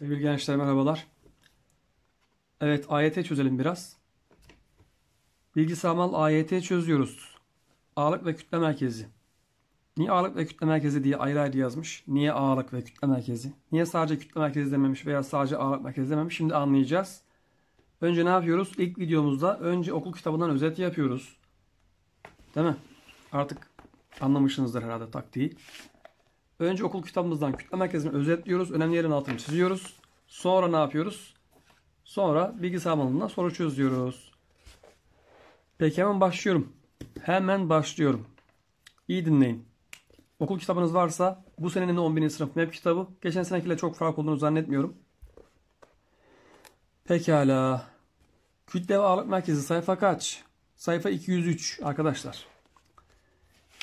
Sevgili gençler merhabalar. Evet AYT çözelim biraz. Bilgisayarmal AYT çözüyoruz. Ağırlık ve kütle merkezi. Niye ağırlık ve kütle merkezi diye ayrı ayrı yazmış? Niye ağırlık ve kütle merkezi? Niye sadece kütle merkezi dememiş veya sadece ağırlık merkezi dememiş? Şimdi anlayacağız. Önce ne yapıyoruz? İlk videomuzda önce okul kitabından özet yapıyoruz. Değil mi? Artık anlamışsınızdır herhalde taktiği. Önce okul kitabımızdan kütle merkezini özetliyoruz. Önemli yerin altını çiziyoruz. Sonra ne yapıyoruz? Sonra bilgisayar alanına soru çözüyoruz. Peki hemen başlıyorum. Hemen başlıyorum. İyi dinleyin. Okul kitabınız varsa bu senenin 11. sınıf MEP kitabı. Geçen senekiyle çok fark olduğunu zannetmiyorum. Pekala. Kütle ve ağırlık merkezi sayfa kaç? Sayfa 203 arkadaşlar.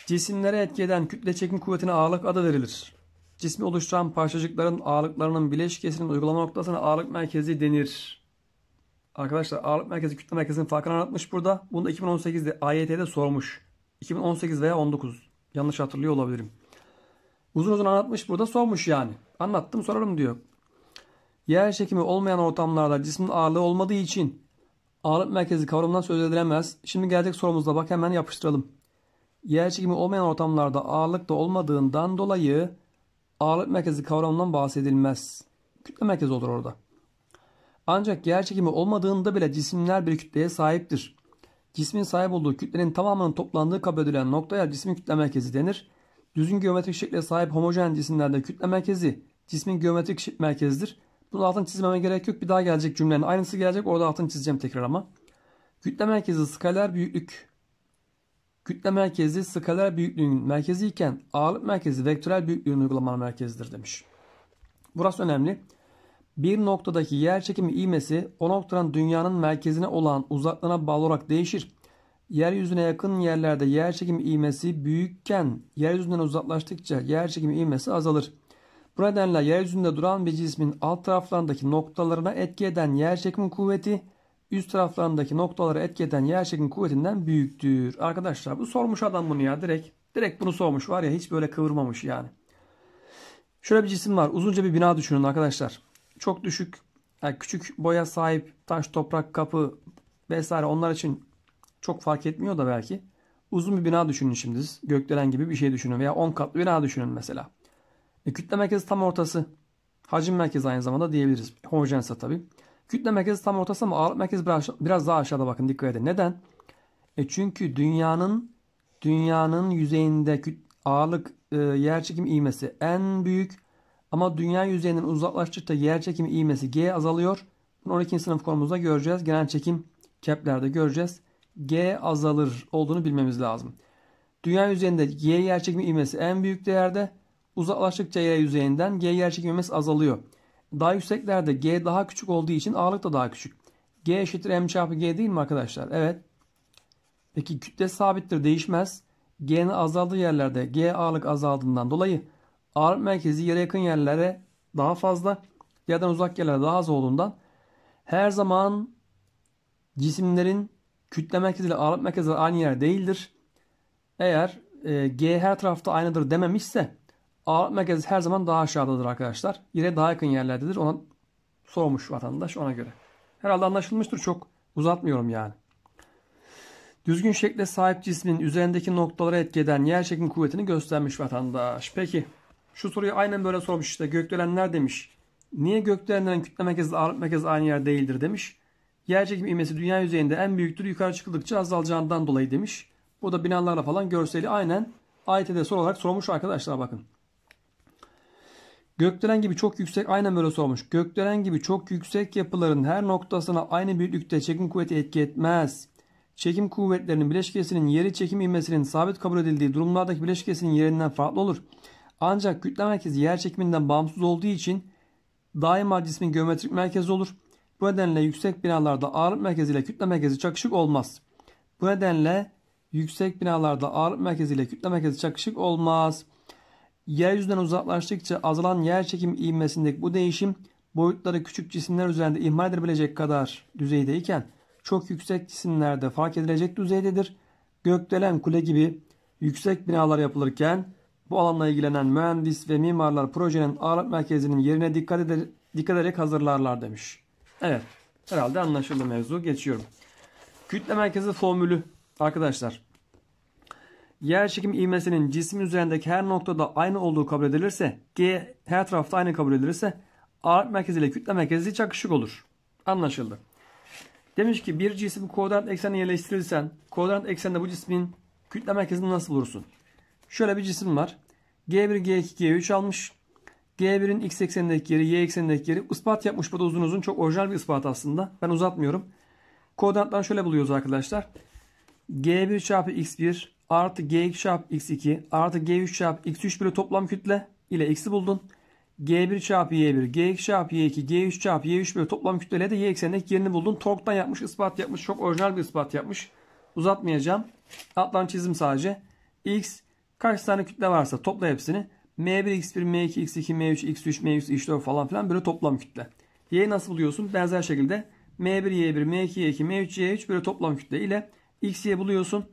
Cisimlere etki eden kütle çekim kuvvetine ağırlık adı verilir. Cismi oluşturan parçacıkların ağırlıklarının bileşkesinin uygulama noktasına ağırlık merkezi denir. Arkadaşlar ağırlık merkezi kütle merkezinin farkını anlatmış burada. Bunu da 2018'de AYT'de sormuş. 2018 veya 19. Yanlış hatırlıyor olabilirim. Uzun uzun anlatmış burada sormuş yani. Anlattım sorarım diyor. Yer çekimi olmayan ortamlarda cismin ağırlığı olmadığı için ağırlık merkezi kavramından söz edilemez. Şimdi gelecek sorumuzda bak hemen yapıştıralım. Yer çekimi olmayan ortamlarda ağırlık da olmadığından dolayı ağırlık merkezi kavramından bahsedilmez. Kütle merkezi olur orada. Ancak yer çekimi olmadığında bile cisimler bir kütleye sahiptir. Cismin sahip olduğu kütlenin tamamının toplandığı kabul edilen noktaya cismin kütle merkezi denir. Düzgün geometrik şekle sahip homojen cisimlerde kütle merkezi cismin geometrik merkezidir. Bunu altını çizmeme gerek yok. Bir daha gelecek cümlenin aynısı gelecek. Orada altını çizeceğim tekrar ama. Kütle merkezi skaler büyüklük Kütle merkezi skaler büyüklüğünün merkezi iken ağırlık merkezi vektörel büyüklüğün uygulama merkezidir demiş. Burası önemli. Bir noktadaki yer çekimi ivmesi o noktadan dünyanın merkezine olan uzaklığına bağlı olarak değişir. Yeryüzüne yakın yerlerde yer çekimi ivmesi büyükken yeryüzünden uzaklaştıkça yer çekimi ivmesi azalır. Bu nedenle yeryüzünde duran bir cismin alt taraflarındaki noktalarına etki eden yer çekimi kuvveti üst taraflarındaki noktaları etki eden kuvvetinden büyüktür. Arkadaşlar bu sormuş adam bunu ya direkt. Direkt bunu sormuş var ya hiç böyle kıvırmamış yani. Şöyle bir cisim var. Uzunca bir bina düşünün arkadaşlar. Çok düşük, yani küçük boya sahip taş, toprak, kapı vesaire onlar için çok fark etmiyor da belki. Uzun bir bina düşünün şimdi. Gökdelen gibi bir şey düşünün veya 10 katlı bina düşünün mesela. E, kütle merkezi tam ortası. Hacim merkezi aynı zamanda diyebiliriz. Homojense tabii. Kütle merkezi tam ortası ama ağırlık merkezi biraz daha aşağıda bakın dikkat edin. Neden? E çünkü dünyanın dünyanın yüzeyinde ağırlık e, çekimi iğmesi en büyük ama dünya yüzeyinden uzaklaştıkça yer çekimi iğmesi G azalıyor. Bunu 12. sınıf konumuzda göreceğiz. Genel çekim keplerde göreceğiz. G azalır olduğunu bilmemiz lazım. Dünya yüzeyinde G yerçekim iğmesi en büyük değerde. Uzaklaştıkça yer yüzeyinden G yerçekim iğmesi azalıyor. Daha yükseklerde G daha küçük olduğu için ağırlık da daha küçük. G eşittir M çarpı G değil mi arkadaşlar? Evet. Peki kütle sabittir değişmez. G'nin azaldığı yerlerde G ağırlık azaldığından dolayı ağırlık merkezi yere yakın yerlere daha fazla yerden uzak yerlere daha az olduğundan her zaman cisimlerin kütle merkezi ile ağırlık merkezi aynı yer değildir. Eğer e, G her tarafta aynıdır dememişse ağırlık merkezi her zaman daha aşağıdadır arkadaşlar. Yine daha yakın yerlerdedir. Ona sormuş vatandaş ona göre. Herhalde anlaşılmıştır. Çok uzatmıyorum yani. Düzgün şekle sahip cismin üzerindeki noktalara etki eden yer çekim kuvvetini göstermiş vatandaş. Peki şu soruyu aynen böyle sormuş işte gökdelenler demiş. Niye gökdelenlerin kütle merkezi ağırlık merkezi aynı yer değildir demiş. Yer çekim ivmesi dünya yüzeyinde en büyüktür yukarı çıkıldıkça azalacağından dolayı demiş. Bu da binalarla falan görseli aynen AYT'de soru olarak sormuş arkadaşlar bakın. Gökdelen gibi çok yüksek aynen böyle sormuş. Gökdelen gibi çok yüksek yapıların her noktasına aynı büyüklükte çekim kuvveti etki etmez. Çekim kuvvetlerinin bileşkesinin yeri çekim ivmesinin sabit kabul edildiği durumlardaki bileşkesinin yerinden farklı olur. Ancak kütle merkezi yer çekiminden bağımsız olduğu için daima cismin geometrik merkezi olur. Bu nedenle yüksek binalarda ağırlık merkezi ile kütle merkezi çakışık olmaz. Bu nedenle yüksek binalarda ağırlık merkezi ile kütle merkezi çakışık olmaz. Yeryüzünden uzaklaştıkça azalan yer çekim ivmesindeki bu değişim boyutları küçük cisimler üzerinde ihmal edilebilecek kadar düzeydeyken çok yüksek cisimlerde fark edilecek düzeydedir. Gökdelen kule gibi yüksek binalar yapılırken bu alanla ilgilenen mühendis ve mimarlar projenin ağırlık merkezinin yerine dikkat, eder, dikkat ederek hazırlarlar demiş. Evet herhalde anlaşıldı mevzu geçiyorum. Kütle merkezi formülü arkadaşlar Yer çekim ivmesinin cismin üzerindeki her noktada aynı olduğu kabul edilirse, G her tarafta aynı kabul edilirse ağırlık merkezi ile kütle merkezi çakışık olur. Anlaşıldı. Demiş ki bir cisim koordinat eksenine yerleştirirsen koordinat ekseninde bu cismin kütle merkezini nasıl bulursun? Şöyle bir cisim var. G1, G2, G3 almış. G1'in x eksenindeki yeri, y eksenindeki yeri ispat yapmış. Bu da uzun uzun çok orijinal bir ispat aslında. Ben uzatmıyorum. Koordinatlarını şöyle buluyoruz arkadaşlar. G1 çarpı x1 artı G2 çarpı X2 artı G3 çarp X3 bölü toplam kütle ile X'i buldun. G1 çarp Y1, G2 çarpı Y2, G3 çarp Y3 bölü toplam kütle ile de Y eksenindeki yerini buldun. Torktan yapmış, ispat yapmış. Çok orijinal bir ispat yapmış. Uzatmayacağım. Alttan çizim sadece. X kaç tane kütle varsa topla hepsini. M1, X1, M2, X2, M3, X3, M3, X4 falan filan böyle toplam kütle. Y'yi nasıl buluyorsun? Benzer şekilde M1, Y1, M2, Y2, M3, Y3 böyle toplam kütle ile X'ye buluyorsun.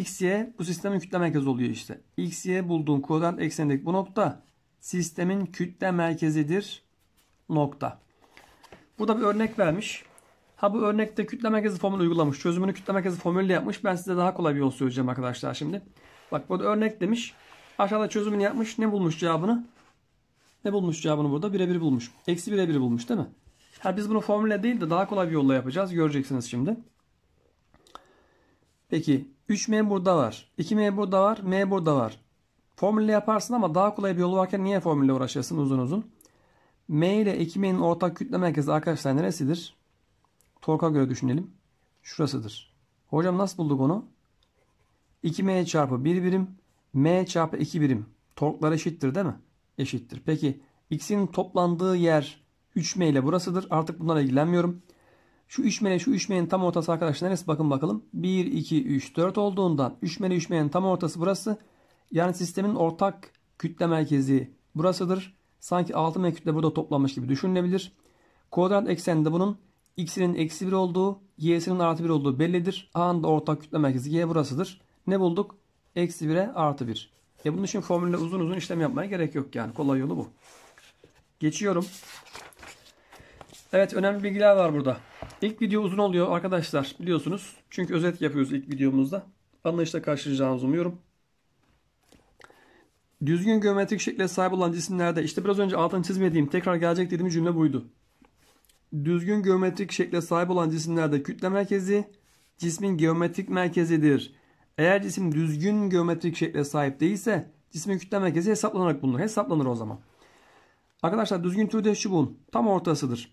XY bu sistemin kütle merkezi oluyor işte. XY Y bulduğum koordinat eksenindeki bu nokta sistemin kütle merkezidir nokta. Burada bir örnek vermiş. Ha bu örnekte kütle merkezi formülü uygulamış. Çözümünü kütle merkezi formülüyle yapmış. Ben size daha kolay bir yol söyleyeceğim arkadaşlar şimdi. Bak burada örnek demiş. Aşağıda çözümünü yapmış. Ne bulmuş cevabını? Ne bulmuş cevabını burada? Birebir bulmuş. Eksi birebir bulmuş değil mi? Ha biz bunu formülle değil de daha kolay bir yolla yapacağız. Göreceksiniz şimdi. Peki 3M burada var. 2M burada var. M burada var. Formülle yaparsın ama daha kolay bir yolu varken niye formülle uğraşıyorsun uzun uzun? M ile 2M'nin ortak kütle merkezi arkadaşlar neresidir? Torka göre düşünelim. Şurasıdır. Hocam nasıl bulduk onu? 2M çarpı 1 birim. M çarpı 2 birim. Torklar eşittir değil mi? Eşittir. Peki x'in toplandığı yer 3M ile burasıdır. Artık bunlara ilgilenmiyorum. Şu üçmenin şu üçmenin tam ortası arkadaşlar neresi? Bakın bakalım. 1, 2, 3, 4 olduğundan üçmeni üçmenin tam ortası burası. Yani sistemin ortak kütle merkezi burasıdır. Sanki altı ve kütle burada toplanmış gibi düşünülebilir. Koordinat ekseninde bunun x'inin eksi 1 olduğu, y'sinin artı 1 olduğu bellidir. A'nın da ortak kütle merkezi y burasıdır. Ne bulduk? Eksi 1'e artı 1. E bunun için formülle uzun uzun işlem yapmaya gerek yok yani. Kolay yolu bu. Geçiyorum. Evet önemli bilgiler var burada. İlk video uzun oluyor arkadaşlar biliyorsunuz. Çünkü özet yapıyoruz ilk videomuzda. Anlayışla karşılayacağınızı umuyorum. Düzgün geometrik şekle sahip olan cisimlerde işte biraz önce altını çizmediğim tekrar gelecek dediğim cümle buydu. Düzgün geometrik şekle sahip olan cisimlerde kütle merkezi cismin geometrik merkezidir. Eğer cisim düzgün geometrik şekle sahip değilse cismin kütle merkezi hesaplanarak bulunur. Hesaplanır o zaman. Arkadaşlar düzgün türde şu bunun. Tam ortasıdır.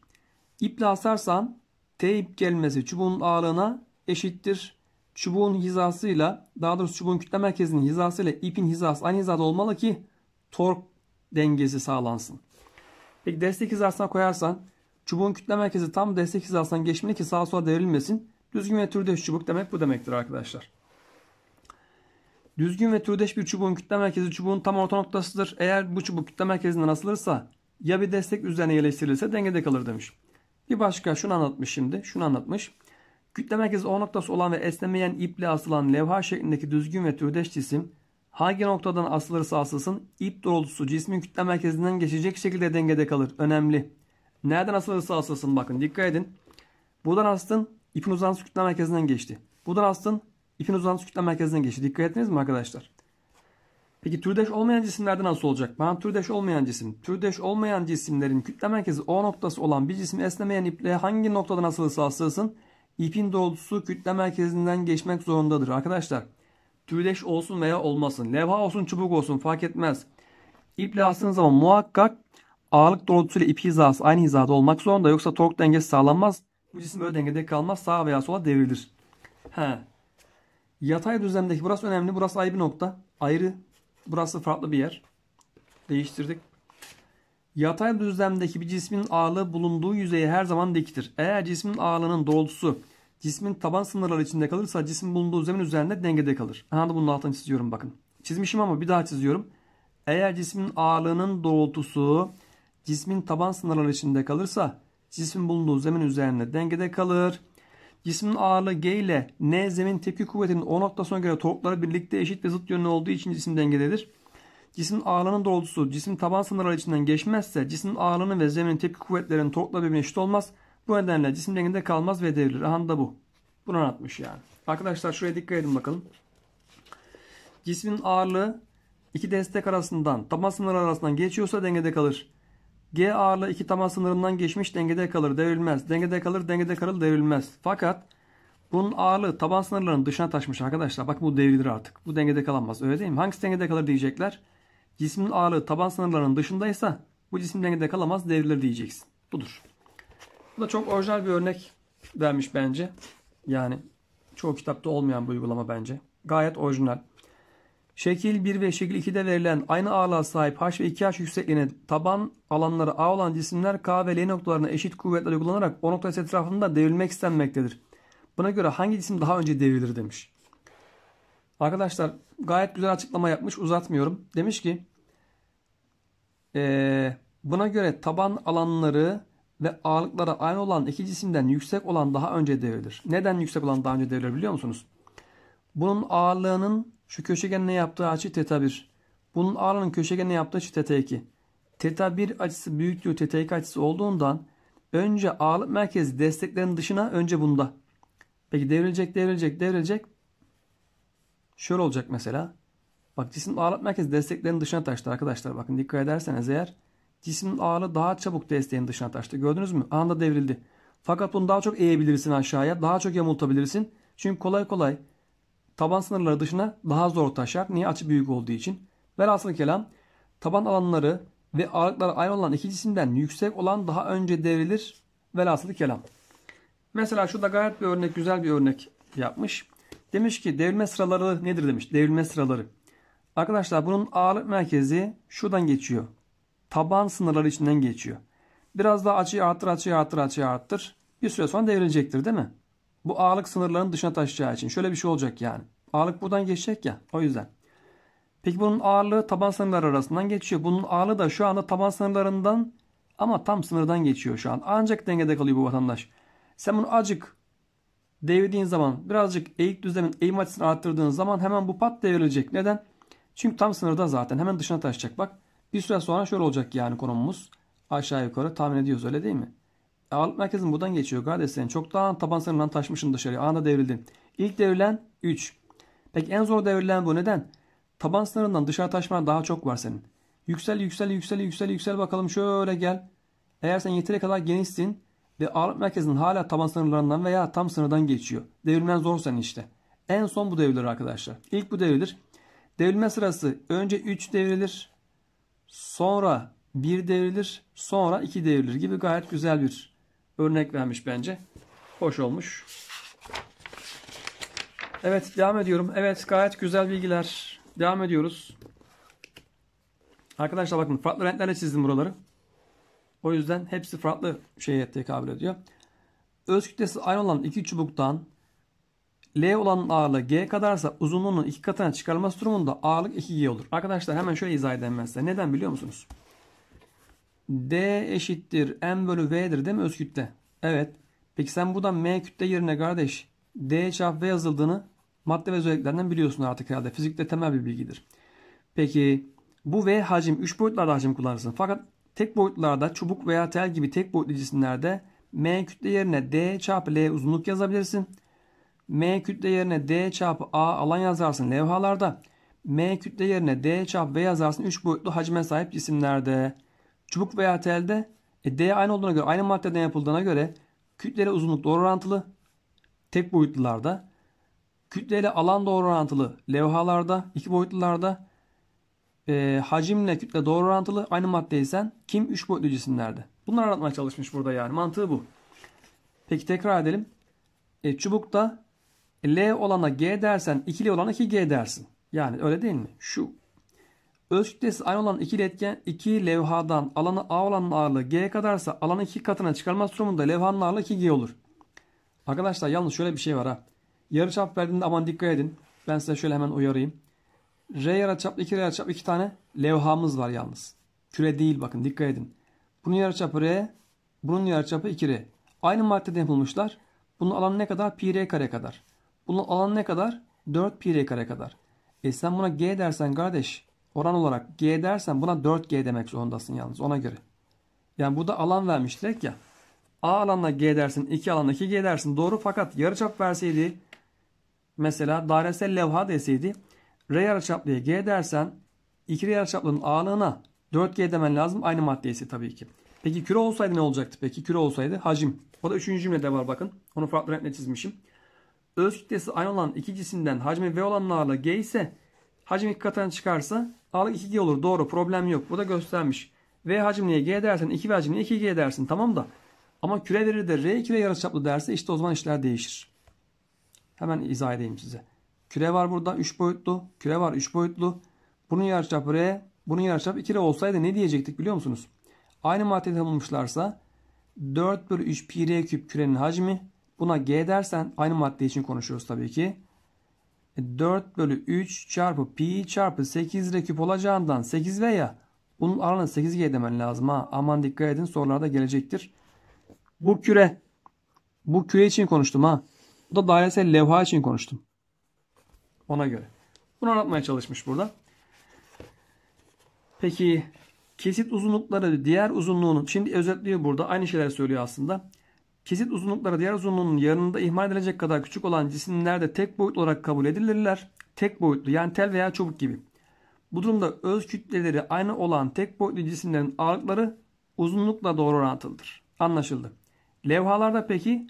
İple asarsan T ip gelmesi çubuğun ağırlığına eşittir. Çubuğun hizasıyla daha doğrusu çubuğun kütle merkezinin hizasıyla ipin hizası aynı hizada olmalı ki tork dengesi sağlansın. Peki destek hizasına koyarsan çubuğun kütle merkezi tam destek hizasından geçmeli ki sağa sola devrilmesin. Düzgün ve türdeş çubuk demek bu demektir arkadaşlar. Düzgün ve türdeş bir çubuğun kütle merkezi çubuğun tam orta noktasıdır. Eğer bu çubuk kütle merkezinden asılırsa ya bir destek üzerine yerleştirilirse dengede kalır demiş. Bir başka şunu anlatmış şimdi. Şunu anlatmış. Kütle merkezi O noktası olan ve esnemeyen iple asılan levha şeklindeki düzgün ve türdeş cisim hangi noktadan asılırsa asılsın ip doğrultusu cismin kütle merkezinden geçecek şekilde dengede kalır. Önemli. Nereden asılırsa asılsın bakın dikkat edin. Buradan astın ipin uzantısı kütle merkezinden geçti. Buradan astın ipin uzantısı kütle merkezinden geçti. Dikkat ettiniz mi arkadaşlar? Peki türdeş olmayan cisimlerde nasıl olacak? Ben türdeş olmayan cisim. Türdeş olmayan cisimlerin kütle merkezi O noktası olan bir cisim esnemeyen iple hangi noktadan nasıl asılsın İpin doğrultusu kütle merkezinden geçmek zorundadır. Arkadaşlar türdeş olsun veya olmasın. Levha olsun çubuk olsun fark etmez. İple astığınız zaman muhakkak ağırlık doğrultusuyla ip hizası aynı hizada olmak zorunda. Yoksa tork dengesi sağlanmaz. Bu cisim böyle dengede kalmaz. Sağa veya sola devrilir. He. Yatay düzlemdeki burası önemli. Burası ayrı bir nokta. Ayrı Burası farklı bir yer. Değiştirdik. Yatay düzlemdeki bir cismin ağırlığı bulunduğu yüzeye her zaman diktir. Eğer cismin ağırlığının doğrultusu cismin taban sınırları içinde kalırsa cisim bulunduğu zemin üzerinde dengede kalır. Aha da bunun altını çiziyorum bakın. Çizmişim ama bir daha çiziyorum. Eğer cismin ağırlığının doğrultusu cismin taban sınırları içinde kalırsa cismin bulunduğu zemin üzerinde dengede kalır. Cismin ağırlığı G ile N zemin tepki kuvvetinin O noktasına göre torkları birlikte eşit ve zıt yönlü olduğu için cisim dengededir. Cismin ağırlığının doğrultusu cisim taban sınırları içinden geçmezse cisim ağırlığının ve zeminin tepki kuvvetlerinin torkla birbirine eşit olmaz. Bu nedenle cisim dengede kalmaz ve devrilir. Aha da bu. Bunu anlatmış yani. Arkadaşlar şuraya dikkat edin bakalım. Cismin ağırlığı iki destek arasından taban sınırları arasından geçiyorsa dengede kalır. G ağırlığı iki taban sınırından geçmiş dengede kalır devrilmez. Dengede kalır dengede kalır devrilmez. Fakat bunun ağırlığı taban sınırlarının dışına taşmış arkadaşlar. Bak bu devrilir artık. Bu dengede kalamaz öyle değil mi? Hangisi dengede kalır diyecekler. Cismin ağırlığı taban sınırlarının dışındaysa bu cisim dengede kalamaz devrilir diyeceksin. Budur. Bu da çok orijinal bir örnek vermiş bence. Yani çoğu kitapta olmayan bu uygulama bence. Gayet orijinal. Şekil 1 ve şekil 2'de verilen aynı ağırlığa sahip H ve 2H yüksekliğine taban alanları A olan cisimler K ve L noktalarına eşit kuvvetler uygulanarak o noktası etrafında devrilmek istenmektedir. Buna göre hangi cisim daha önce devrilir demiş. Arkadaşlar gayet güzel açıklama yapmış uzatmıyorum. Demiş ki ee, buna göre taban alanları ve ağırlıklara aynı olan iki cisimden yüksek olan daha önce devrilir. Neden yüksek olan daha önce devrilir biliyor musunuz? Bunun ağırlığının şu köşegen ne yaptığı açı teta 1. Bunun ağırlığının köşegen ne yaptığı açı teta 2. Teta 1 açısı büyüklüğü teta 2 açısı olduğundan önce ağırlık merkezi desteklerin dışına önce bunda. Peki devrilecek devrilecek devrilecek. Şöyle olacak mesela. Bak cisim ağırlık merkezi desteklerin dışına taştı arkadaşlar. Bakın dikkat ederseniz eğer cismin ağırlığı daha çabuk desteğin dışına taştı. Gördünüz mü? Anında devrildi. Fakat bunu daha çok eğebilirsin aşağıya. Daha çok yamultabilirsin. Çünkü kolay kolay taban sınırları dışına daha zor taşar. Niye? Açı büyük olduğu için. Velhasıl kelam taban alanları ve ağırlıkları aynı olan iki cisimden yüksek olan daha önce devrilir. Velhasıl kelam. Mesela şurada gayet bir örnek, güzel bir örnek yapmış. Demiş ki devrilme sıraları nedir demiş. Devrilme sıraları. Arkadaşlar bunun ağırlık merkezi şuradan geçiyor. Taban sınırları içinden geçiyor. Biraz daha açıyı arttır, açıyı arttır, açıyı arttır. Bir süre sonra devrilecektir değil mi? Bu ağırlık sınırlarının dışına taşacağı için. Şöyle bir şey olacak yani. Ağırlık buradan geçecek ya. O yüzden. Peki bunun ağırlığı taban sınırları arasından geçiyor. Bunun ağırlığı da şu anda taban sınırlarından ama tam sınırdan geçiyor şu an. Ancak dengede kalıyor bu vatandaş. Sen bunu acık devirdiğin zaman birazcık eğik düzlemin eğim açısını arttırdığın zaman hemen bu pat devrilecek. Neden? Çünkü tam sınırda zaten. Hemen dışına taşacak. Bak bir süre sonra şöyle olacak yani konumumuz. Aşağı yukarı tahmin ediyoruz öyle değil mi? Ağırlık merkezin buradan geçiyor çok daha taban sınırından taşmışsın dışarıya. Anında devrildin. İlk devrilen 3. Peki en zor devrilen bu. Neden? Taban sınırından dışarı taşman daha çok var senin. Yüksel yüksel yüksel yüksel yüksel bakalım şöyle gel. Eğer sen yeteri kadar genişsin ve ağırlık merkezin hala taban sınırlarından veya tam sınırdan geçiyor. Devrilmen zor senin işte. En son bu devrilir arkadaşlar. İlk bu devrilir. Devrilme sırası önce 3 devrilir. Sonra 1 devrilir. Sonra 2 devrilir gibi gayet güzel bir örnek vermiş bence. Hoş olmuş. Evet devam ediyorum. Evet gayet güzel bilgiler. Devam ediyoruz. Arkadaşlar bakın farklı renklerle çizdim buraları. O yüzden hepsi farklı şeye tekabül ediyor. Öz kütlesi aynı olan iki çubuktan L olan ağırlığı G kadarsa uzunluğunun iki katına çıkarılması durumunda ağırlık 2G olur. Arkadaşlar hemen şöyle izah edeyim ben size. Neden biliyor musunuz? D eşittir M bölü V'dir değil mi öz kütle? Evet. Peki sen buradan M kütle yerine kardeş D çarpı V yazıldığını madde ve özelliklerden biliyorsun artık herhalde. Fizikte temel bir bilgidir. Peki bu V hacim 3 boyutlarda hacim kullanırsın. Fakat tek boyutlarda çubuk veya tel gibi tek boyutlu cisimlerde M kütle yerine D çarpı L uzunluk yazabilirsin. M kütle yerine D çarpı A alan yazarsın levhalarda. M kütle yerine D çarpı V yazarsın 3 boyutlu hacme sahip cisimlerde. Çubuk veya telde e, D aynı olduğuna göre aynı maddeden yapıldığına göre kütlere uzunluk doğru orantılı tek boyutlularda kütleyle alan doğru orantılı levhalarda iki boyutlularda e, hacimle kütle doğru orantılı aynı maddeysen kim üç boyutlu cisimlerde. Bunları anlatmaya çalışmış burada yani mantığı bu. Peki tekrar edelim. E, çubukta L olana G dersen ikili olana 2G dersin. Yani öyle değil mi? Şu Öz kütlesi aynı olan iki iletken iki levhadan alanı A olanın ağırlığı G kadarsa alanın iki katına çıkarılması durumunda levhanın ağırlığı 2G olur. Arkadaşlar yalnız şöyle bir şey var ha. Yarıçap verdiğinde aman dikkat edin. Ben size şöyle hemen uyarayım. R yarıçaplı 2 R yarıçaplı iki tane levhamız var yalnız. Küre değil bakın dikkat edin. Bunun yarıçapı R, bunun yarıçapı 2R. Aynı maddeden yapılmışlar. Bunun alanı ne kadar? Pi R kare kadar. Bunun alanı ne kadar? 4 pi R kare kadar. E sen buna G dersen kardeş oran olarak G dersen buna 4G demek zorundasın yalnız ona göre. Yani bu da alan vermiş direkt ya. A alanına G dersin, 2 alanına 2G dersin. Doğru fakat yarıçap verseydi mesela dairesel levha deseydi R yarıçap diye G dersen 2 R yarıçaplının ağırlığına 4G demen lazım aynı maddeyse tabii ki. Peki küre olsaydı ne olacaktı peki? Küre olsaydı hacim. O da 3. cümlede var bakın. Onu farklı renkle çizmişim. Öz kütlesi aynı olan iki cisimden hacmi V olan ağırlığı G ise Hacim 2 katına çıkarsa A'lık 2G olur. Doğru problem yok. Bu da göstermiş. V hacimliğe G dersen 2 V hacimliğe 2G dersin. Tamam da ama küre verir de R küre yarıçaplı derse işte o zaman işler değişir. Hemen izah edeyim size. Küre var burada 3 boyutlu. Küre var 3 boyutlu. Bunun yarıçapı R. Bunun yarıçapı 2R olsaydı ne diyecektik biliyor musunuz? Aynı maddeden bulmuşlarsa 4 bölü 3 pi R küp kürenin hacmi. Buna G dersen aynı madde için konuşuyoruz tabii ki. 4 bölü 3 çarpı pi çarpı 8 ile küp olacağından 8 veya bunun alanı 8G demen lazım ha. Aman dikkat edin sorularda gelecektir. Bu küre. Bu küre için konuştum ha. Bu da dairesel levha için konuştum. Ona göre. Bunu anlatmaya çalışmış burada. Peki kesit uzunlukları diğer uzunluğunun şimdi özetliyor burada aynı şeyler söylüyor aslında kesit uzunlukları diğer uzunluğunun yarınında ihmal edilecek kadar küçük olan cisimlerde tek boyutlu olarak kabul edilirler. Tek boyutlu yani tel veya çubuk gibi. Bu durumda öz kütleleri aynı olan tek boyutlu cisimlerin ağırlıkları uzunlukla doğru orantılıdır. Anlaşıldı. Levhalarda peki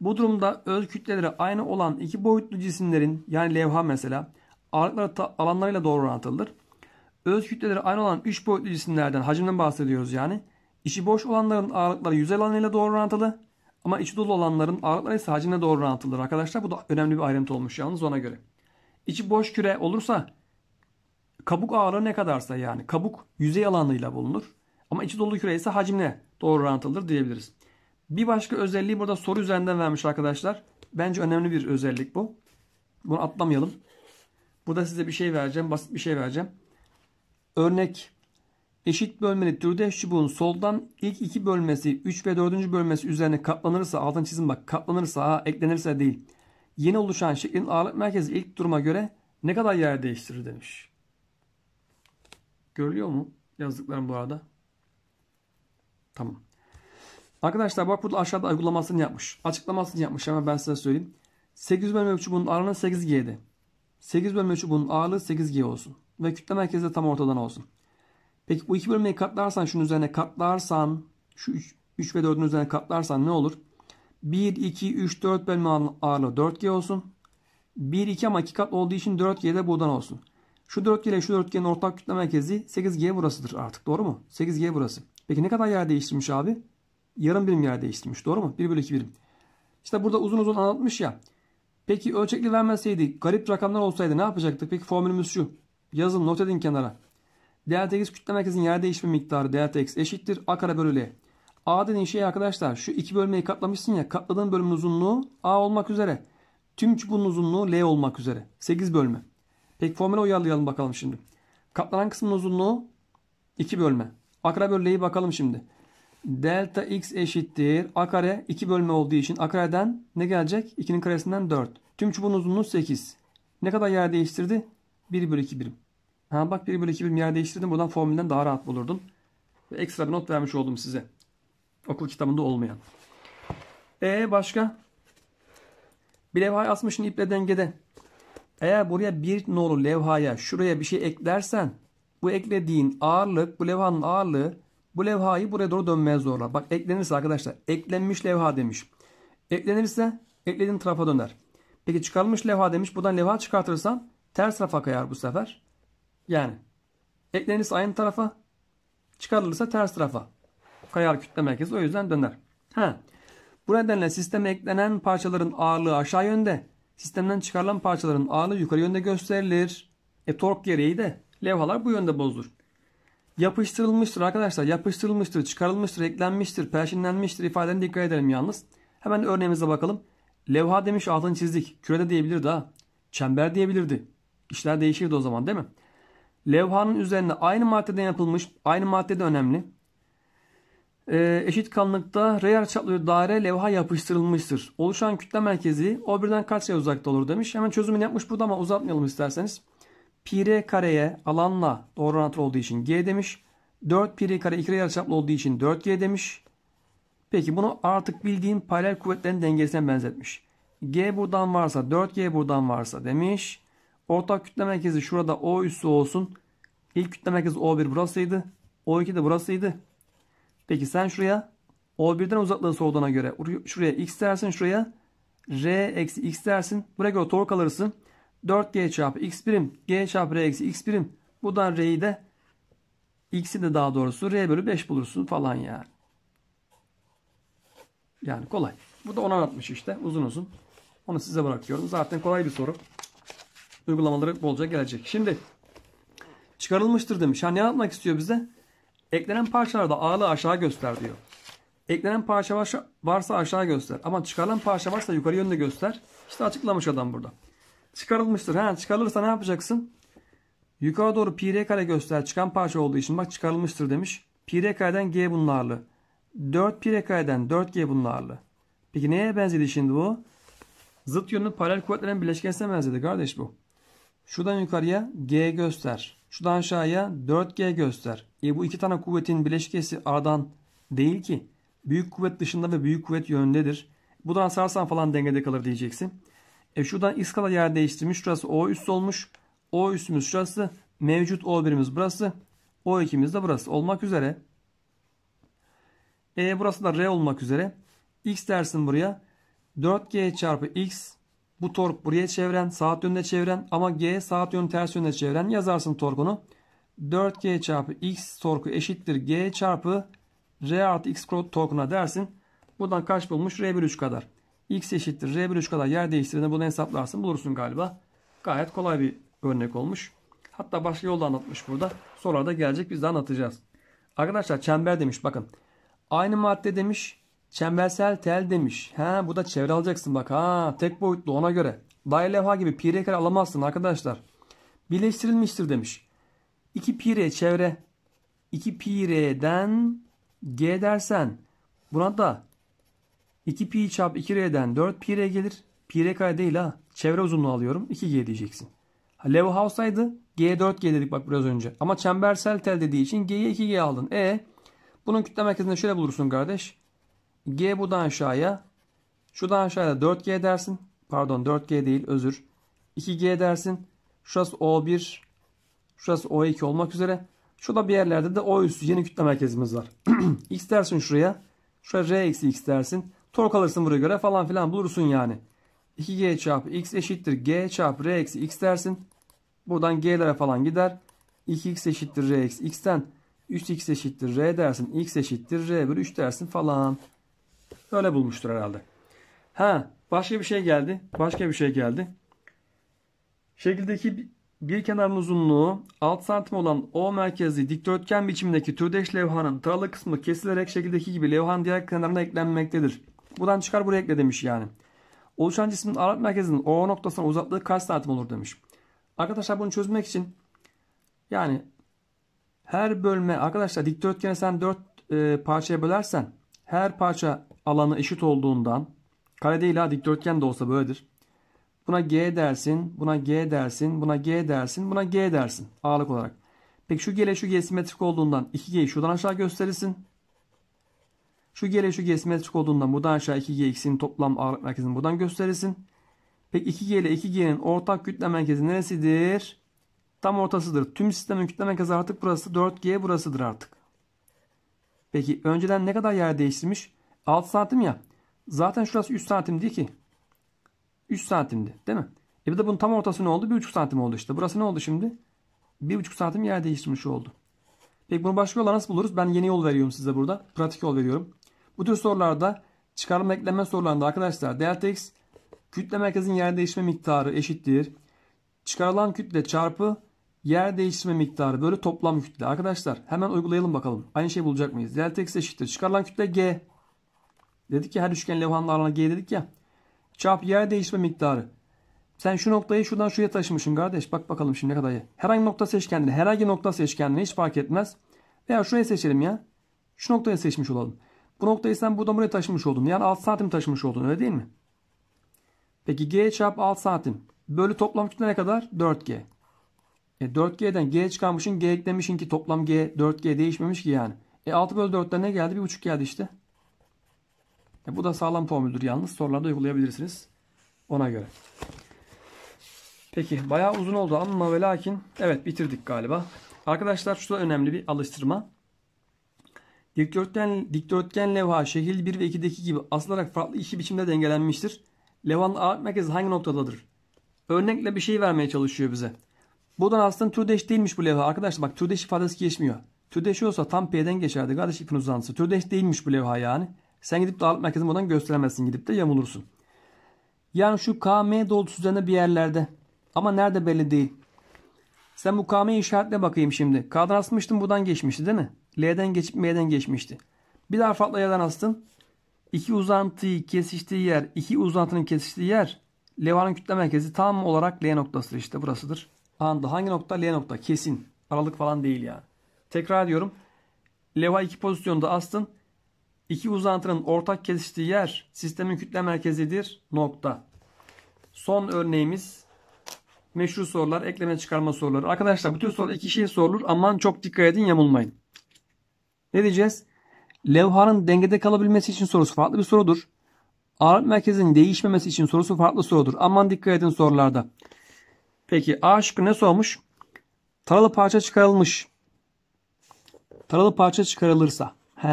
bu durumda öz kütleleri aynı olan iki boyutlu cisimlerin yani levha mesela ağırlıkları alanlarıyla doğru orantılıdır. Öz kütleleri aynı olan üç boyutlu cisimlerden hacimden bahsediyoruz yani. İçi boş olanların ağırlıkları yüz alanıyla doğru orantılı. Ama içi dolu olanların ağırlıkları ise hacimle doğru orantılıdır arkadaşlar. Bu da önemli bir ayrıntı olmuş yalnız ona göre. İçi boş küre olursa kabuk ağırlığı ne kadarsa yani kabuk yüzey alanıyla bulunur. Ama içi dolu küre ise hacimle doğru rantılır diyebiliriz. Bir başka özelliği burada soru üzerinden vermiş arkadaşlar. Bence önemli bir özellik bu. Bunu atlamayalım. Burada size bir şey vereceğim. Basit bir şey vereceğim. Örnek Eşit bölmeli türde çubuğun soldan ilk iki bölmesi 3 ve 4. bölmesi üzerine katlanırsa altın çizim bak katlanırsa ha, eklenirse değil. Yeni oluşan şeklin ağırlık merkezi ilk duruma göre ne kadar yer değiştirir demiş. Görülüyor mu yazdıklarım bu arada? Tamam. Arkadaşlar bak burada aşağıda uygulamasını yapmış. Açıklamasını yapmış ama ben size söyleyeyim. 8 bölme çubuğunun ağırlığı 8G'di. 8 bölme çubuğunun ağırlığı 8G olsun. Ve kütle merkezi de tam ortadan olsun. Peki bu iki bölmeyi katlarsan şunun üzerine katlarsan şu 3, 3 ve 4'ün üzerine katlarsan ne olur? 1, 2, 3, 4 bölme ağırlığı 4G olsun. 1, 2 ama 2 kat olduğu için 4G de buradan olsun. Şu 4G ile şu 4G'nin ortak kütle merkezi 8G burasıdır artık doğru mu? 8G burası. Peki ne kadar yer değiştirmiş abi? Yarım birim yer değiştirmiş doğru mu? 1 bölü 2 birim. İşte burada uzun uzun anlatmış ya. Peki ölçekli vermeseydi garip rakamlar olsaydı ne yapacaktık? Peki formülümüz şu. Yazın not edin kenara. Delta x kütle merkezinin yer değişimi miktarı delta x eşittir a kare bölü l. A dediğin şey arkadaşlar şu iki bölmeyi katlamışsın ya katladığın bölümün uzunluğu a olmak üzere. Tüm çubuğun uzunluğu l olmak üzere. 8 bölme. Peki formüle uyarlayalım bakalım şimdi. Katlanan kısmın uzunluğu 2 bölme. A kare bölü l'yi bakalım şimdi. Delta x eşittir. A kare 2 bölme olduğu için a kareden ne gelecek? 2'nin karesinden 4. Tüm çubuğun uzunluğu 8. Ne kadar yer değiştirdi? 1 bölü 2 birim. Ha bak 1 bölü 2 birim yer değiştirdim. Buradan formülden daha rahat bulurdum. Ve ekstra bir not vermiş oldum size. Okul kitabında olmayan. E başka? Bir levha asmışsın iple dengede. Eğer buraya bir nolu levhaya şuraya bir şey eklersen bu eklediğin ağırlık bu levhanın ağırlığı bu levhayı buraya doğru dönmeye zorlar. Bak eklenirse arkadaşlar eklenmiş levha demiş. Eklenirse eklediğin tarafa döner. Peki çıkarılmış levha demiş. Buradan levha çıkartırsan ters tarafa kayar bu sefer. Yani eklenirse aynı tarafa çıkarılırsa ters tarafa. Kayar kütle merkezi o yüzden döner. Ha. Bu nedenle sisteme eklenen parçaların ağırlığı aşağı yönde, sistemden çıkarılan parçaların ağırlığı yukarı yönde gösterilir. E tork gereği de levhalar bu yönde bozulur. Yapıştırılmıştır arkadaşlar. Yapıştırılmıştır, çıkarılmıştır, eklenmiştir, perşinlenmiştir ifadelerine dikkat edelim yalnız. Hemen örneğimize bakalım. Levha demiş altını çizdik. Kürede diyebilirdi ha. Çember diyebilirdi. İşler değişirdi o zaman değil mi? Levhanın üzerinde aynı maddeden yapılmış, aynı madde de önemli. Ee, eşit kalınlıkta reyar çaplı daire levha yapıştırılmıştır. Oluşan kütle merkezi o birden kaç yer uzakta olur demiş. Hemen çözümünü yapmış burada ama uzatmayalım isterseniz. Pi r kareye alanla doğru orantılı olduğu için g demiş. 4 pi r kare 2 reyar çaplı olduğu için 4g demiş. Peki bunu artık bildiğim paralel kuvvetlerin dengesine benzetmiş. G buradan varsa 4G buradan varsa demiş. Ortak kütle merkezi şurada O üssü olsun. İlk kütle merkezi O1 burasıydı. O2 de burasıydı. Peki sen şuraya O1'den uzaklığı sorduğuna göre şuraya X dersin şuraya R eksi X dersin. Buraya göre tork alırsın. 4G çarpı X birim G çarpı R eksi X birim. Buradan R'yi de X'i de daha doğrusu R bölü 5 bulursun falan yani. Yani kolay. Bu da onu anlatmış işte uzun uzun. Onu size bırakıyorum. Zaten kolay bir soru uygulamaları bolca gelecek. Şimdi çıkarılmıştır demiş. Ha ne yapmak istiyor bize? Eklenen parçalarda ağırlığı aşağı göster diyor. Eklenen parça varsa aşağı göster. Ama çıkarılan parça varsa yukarı yönde göster. İşte açıklamış adam burada. Çıkarılmıştır. Ha çıkarılırsa ne yapacaksın? Yukarı doğru pi r kare göster. Çıkan parça olduğu için bak çıkarılmıştır demiş. Pi r kareden g bunlarlı. ağırlığı. 4 pi r kareden 4g bunlarlı. Peki neye benzedi şimdi bu? Zıt yönlü paralel kuvvetlerin bileşkensine benzedi kardeş bu. Şuradan yukarıya G göster. Şuradan aşağıya 4G göster. E bu iki tane kuvvetin bileşkesi A'dan değil ki. Büyük kuvvet dışında ve büyük kuvvet yönündedir. Buradan sarsan falan dengede kalır diyeceksin. E şuradan iskala yer değiştirmiş. Şurası O üst olmuş. O üstümüz şurası. Mevcut O birimiz burası. O ikimiz de burası olmak üzere. E burası da R olmak üzere. X dersin buraya. 4G çarpı X bu tork buraya çeviren, saat yönünde çeviren ama G saat yönü ters yönüne çeviren yazarsın torkunu. 4G çarpı X torku eşittir G çarpı R artı X torkuna dersin. Buradan kaç bulmuş? R bölü 3 kadar. X eşittir R bölü 3 kadar yer değiştirdiğinde bunu hesaplarsın bulursun galiba. Gayet kolay bir örnek olmuş. Hatta başka yolda anlatmış burada. Sonra da gelecek biz de anlatacağız. Arkadaşlar çember demiş bakın. Aynı madde demiş Çembersel tel demiş. He bu da çevre alacaksın bak ha tek boyutlu ona göre. Daire levha gibi pi kare alamazsın arkadaşlar. Birleştirilmiştir demiş. 2 pi r çevre 2 pi r'den g dersen buna da 2 pi çarp 2 r'den 4 pi r gelir. Pi r kare değil ha. Çevre uzunluğu alıyorum. 2g diyeceksin. Levha olsaydı G4G dedik bak biraz önce. Ama çembersel tel dediği için G'ye 2G aldın. E bunun kütle merkezinde şöyle bulursun kardeş. G buradan aşağıya. Şuradan aşağıya 4G dersin. Pardon 4G değil özür. 2G dersin. Şurası O1. Şurası O2 olmak üzere. Şurada bir yerlerde de O üstü yeni kütle merkezimiz var. X dersin şuraya. Şuraya R eksi X dersin. Tork alırsın buraya göre falan filan bulursun yani. 2G çarpı X eşittir. G çarpı R eksi X dersin. Buradan G'lere falan gider. 2X eşittir R eksi X'ten 3X eşittir R dersin. X eşittir R bölü 3 dersin falan. Öyle bulmuştur herhalde. Ha başka bir şey geldi. Başka bir şey geldi. Şekildeki bir kenarın uzunluğu 6 santim olan O merkezli dikdörtgen biçimindeki türdeş levhanın taralı kısmı kesilerek şekildeki gibi levhanın diğer kenarına eklenmektedir. Buradan çıkar buraya ekle demiş yani. Oluşan cismin ağırlık merkezinin O noktasına uzaklığı kaç santim olur demiş. Arkadaşlar bunu çözmek için yani her bölme arkadaşlar dikdörtgeni sen 4 e, parçaya bölersen her parça alanı eşit olduğundan kare değil ha dikdörtgen de olsa böyledir. Buna G dersin, buna G dersin, buna G dersin, buna G dersin ağırlık olarak. Peki şu G ile şu G simetrik olduğundan 2G'yi şuradan aşağı gösterirsin. Şu G ile şu G simetrik olduğundan buradan aşağı 2G ikisinin toplam ağırlık merkezini buradan gösterirsin. Peki 2G ile 2G'nin ortak kütle merkezi neresidir? Tam ortasıdır. Tüm sistemin kütle merkezi artık burası. 4G burasıdır artık. Peki önceden ne kadar yer değiştirmiş? 6 santim ya. Zaten şurası 3 santim değil ki. 3 santimdi değil mi? E bir de bunun tam ortası ne oldu? 1,5 santim oldu işte. Burası ne oldu şimdi? 1,5 santim yer değiştirmiş oldu. Peki bunu başka yolla nasıl buluruz? Ben yeni yol veriyorum size burada. Pratik yol veriyorum. Bu tür sorularda çıkarma ekleme sorularında arkadaşlar delta x kütle merkezin yer değişme miktarı eşittir. Çıkarılan kütle çarpı Yer değiştirme miktarı bölü toplam kütle. Arkadaşlar hemen uygulayalım bakalım. Aynı şey bulacak mıyız? Delta x eşittir. Çıkarılan kütle g. Dedik ya her üçgen levhanın alanına g dedik ya. Çarp yer değişme miktarı. Sen şu noktayı şuradan şuraya taşımışsın kardeş. Bak bakalım şimdi ne kadar Herhangi nokta seç kendini. Herhangi nokta seç kendini. Hiç fark etmez. Veya şuraya seçelim ya. Şu noktayı seçmiş olalım. Bu noktayı sen buradan buraya taşımış oldun. Yani 6 santim taşımış oldun öyle değil mi? Peki g çarpı 6 santim. Bölü toplam kütle ne kadar? 4g. E 4G'den G çıkarmışın G eklemişin ki toplam G 4G değişmemiş ki yani. E 6 bölü 4'te ne geldi? 1,5 geldi işte. E bu da sağlam formüldür yalnız. Sorularda uygulayabilirsiniz. Ona göre. Peki bayağı uzun oldu ama ve lakin evet bitirdik galiba. Arkadaşlar şu da önemli bir alıştırma. Dikdörtgen, dikdörtgen levha şekil 1 ve 2'deki gibi asılarak farklı iki biçimde dengelenmiştir. Levhanın ağırlık merkezi hangi noktadadır? Örnekle bir şey vermeye çalışıyor bize. Buradan aslında türdeş değilmiş bu levha. Arkadaşlar bak türdeş ifadesi geçmiyor. Türdeş olsa tam P'den geçerdi kardeş ipin uzantısı. Türdeş değilmiş bu levha yani. Sen gidip de merkezini buradan gösteremezsin. Gidip de yamulursun. Yani şu KM doğrultusu üzerinde bir yerlerde. Ama nerede belli değil. Sen bu KM işaretle bakayım şimdi. K'dan asmıştın buradan geçmişti değil mi? L'den geçip M'den geçmişti. Bir daha farklı yerden astın. İki uzantıyı kesiştiği yer, iki uzantının kesiştiği yer levhanın kütle merkezi tam olarak L noktası işte burasıdır. Panda hangi nokta? L nokta. Kesin. Aralık falan değil yani. Tekrar diyorum Leva iki pozisyonda astın. iki uzantının ortak kesiştiği yer sistemin kütle merkezidir. Nokta. Son örneğimiz meşhur sorular, ekleme çıkarma soruları. Arkadaşlar bütün sorular iki şey sorulur. Aman çok dikkat edin yamulmayın. Ne diyeceğiz? Levhanın dengede kalabilmesi için sorusu farklı bir sorudur. Ağırlık merkezinin değişmemesi için sorusu farklı sorudur. Aman dikkat edin sorularda. Peki A şıkkı ne sormuş? Taralı parça çıkarılmış. Taralı parça çıkarılırsa. He.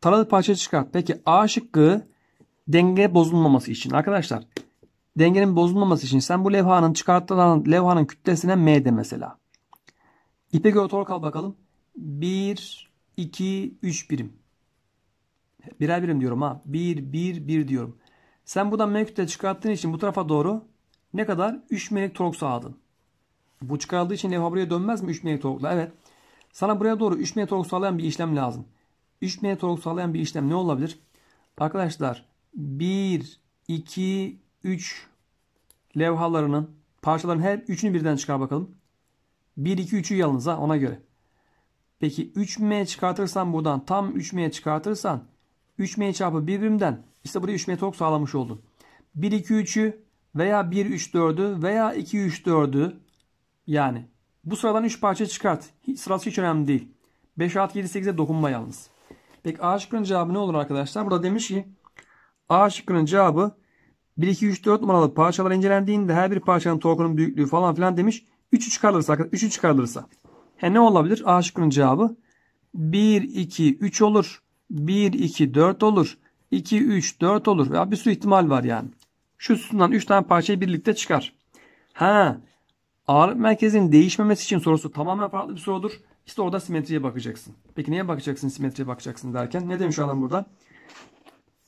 Taralı parça çıkar. Peki A şıkkı denge bozulmaması için. Arkadaşlar dengenin bozulmaması için sen bu levhanın çıkarttığın levhanın kütlesine M de mesela. İpe göre tork al bakalım. 1, 2, 3 birim. Birer birim diyorum ha. 1, 1, 1 diyorum. Sen buradan M kütle çıkarttığın için bu tarafa doğru ne kadar? 3 melek tork sağladın. Bu çıkarıldığı için levha buraya dönmez mi 3 melek torkla? Evet. Sana buraya doğru 3 melek tork sağlayan bir işlem lazım. 3 melek tork sağlayan bir işlem ne olabilir? Arkadaşlar 1, 2, 3 levhalarının parçaların her üçünü birden çıkar bakalım. 1, 2, 3'ü yalnız ha ona göre. Peki 3M çıkartırsan buradan tam 3M çıkartırsan 3M çarpı birbirimden işte buraya 3M tork sağlamış oldun. 1, 2, 3'ü veya 1-3-4'ü veya 2-3-4'ü yani bu sıradan 3 parça çıkart. Hiç, sırası hiç önemli değil. 5, 6, 7, 8'e dokunma yalnız. Peki A şıkkının cevabı ne olur arkadaşlar? Burada demiş ki A şıkkının cevabı 1, 2, 3, 4 numaralı parçalar incelendiğinde her bir parçanın torkunun büyüklüğü falan filan demiş. 3'ü çıkarılırsa, 3'ü çıkarılırsa. He ne olabilir? A şıkkının cevabı 1, 2, 3 olur. 1, 2, 4 olur. 2, 3, 4 olur. Veya bir sürü ihtimal var yani. Şu sütundan 3 tane parçayı birlikte çıkar. Ha, ağırlık merkezinin değişmemesi için sorusu tamamen farklı bir sorudur. İşte orada simetriye bakacaksın. Peki neye bakacaksın simetriye bakacaksın derken? Ne demiş adam burada?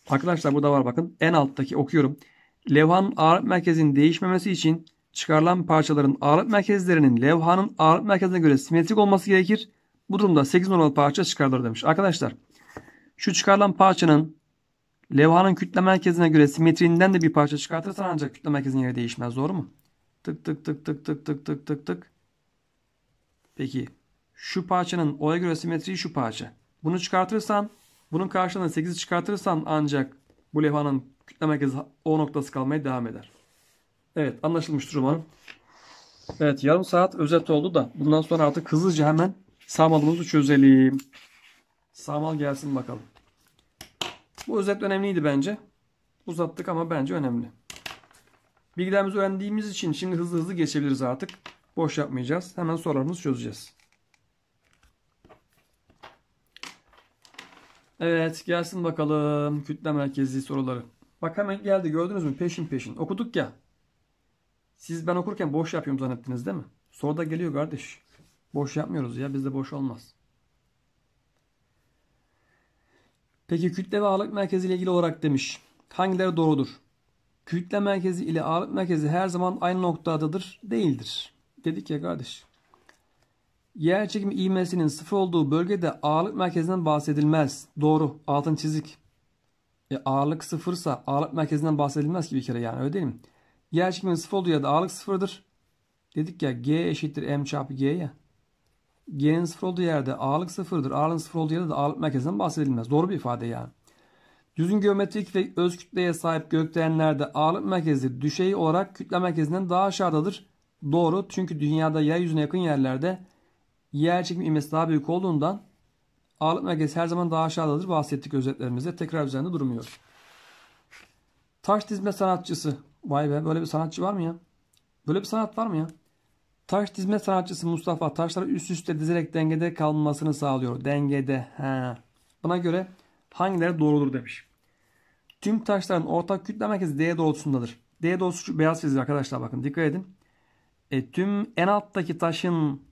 Arkadaşlar burada var bakın. En alttaki okuyorum. Levhanın ağırlık merkezinin değişmemesi için çıkarılan parçaların ağırlık merkezlerinin levhanın ağırlık merkezine göre simetrik olması gerekir. Bu durumda 8 numaralı parça çıkarılır demiş. Arkadaşlar şu çıkarılan parçanın Levhanın kütle merkezine göre simetriğinden de bir parça çıkartırsan ancak kütle merkezinin yeri değişmez. Doğru mu? Tık tık tık tık tık tık tık tık tık. Peki. Şu parçanın O'ya göre simetriği şu parça. Bunu çıkartırsan bunun karşılığında 8'i çıkartırsan ancak bu levhanın kütle merkezi O noktası kalmaya devam eder. Evet anlaşılmıştır umarım. Evet yarım saat özet oldu da bundan sonra artık hızlıca hemen sağmalımızı çözelim. Sağmal gelsin bakalım. Bu özet önemliydi bence. Uzattık ama bence önemli. Bilgilerimizi öğrendiğimiz için şimdi hızlı hızlı geçebiliriz artık. Boş yapmayacağız. Hemen sorularımızı çözeceğiz. Evet gelsin bakalım kütle merkezli soruları. Bak hemen geldi gördünüz mü peşin peşin. Okuduk ya. Siz ben okurken boş yapıyorum zannettiniz değil mi? Soruda geliyor kardeş. Boş yapmıyoruz ya bizde boş olmaz. Peki kütle ve ağırlık merkezi ile ilgili olarak demiş. Hangileri doğrudur? Kütle merkezi ile ağırlık merkezi her zaman aynı noktadadır, değildir. Dedik ya kardeş. Yer çekimi ivmesinin sıfır olduğu bölgede ağırlık merkezinden bahsedilmez. Doğru. Altın çizik. E, ağırlık sıfırsa ağırlık merkezinden bahsedilmez ki bir kere yani öyle değil mi? Yer çekiminin sıfır olduğu ya da ağırlık sıfırdır. Dedik ya G eşittir M çarpı G ya. G'nin sıfır olduğu yerde A'lık sıfırdır. A'nın sıfır olduğu yerde de A'lık merkezden bahsedilmez. Doğru bir ifade yani. Düzün geometrik ve öz kütleye sahip gökdelenlerde ağırlık merkezi düşey olarak kütle merkezinden daha aşağıdadır. Doğru çünkü dünyada yeryüzüne yakın yerlerde yer çekimi ivmesi daha büyük olduğundan ağırlık merkezi her zaman daha aşağıdadır bahsettik özetlerimizde. Tekrar üzerinde durmuyor. Taş dizme sanatçısı. Vay be böyle bir sanatçı var mı ya? Böyle bir sanat var mı ya? Taş dizme sanatçısı Mustafa taşları üst üste dizerek dengede kalmasını sağlıyor. Dengede. He. Buna göre hangileri doğrudur demiş. Tüm taşların ortak kütle merkezi D doğrultusundadır. D doğrusu şu beyaz çizgi arkadaşlar bakın dikkat edin. E, tüm en alttaki taşın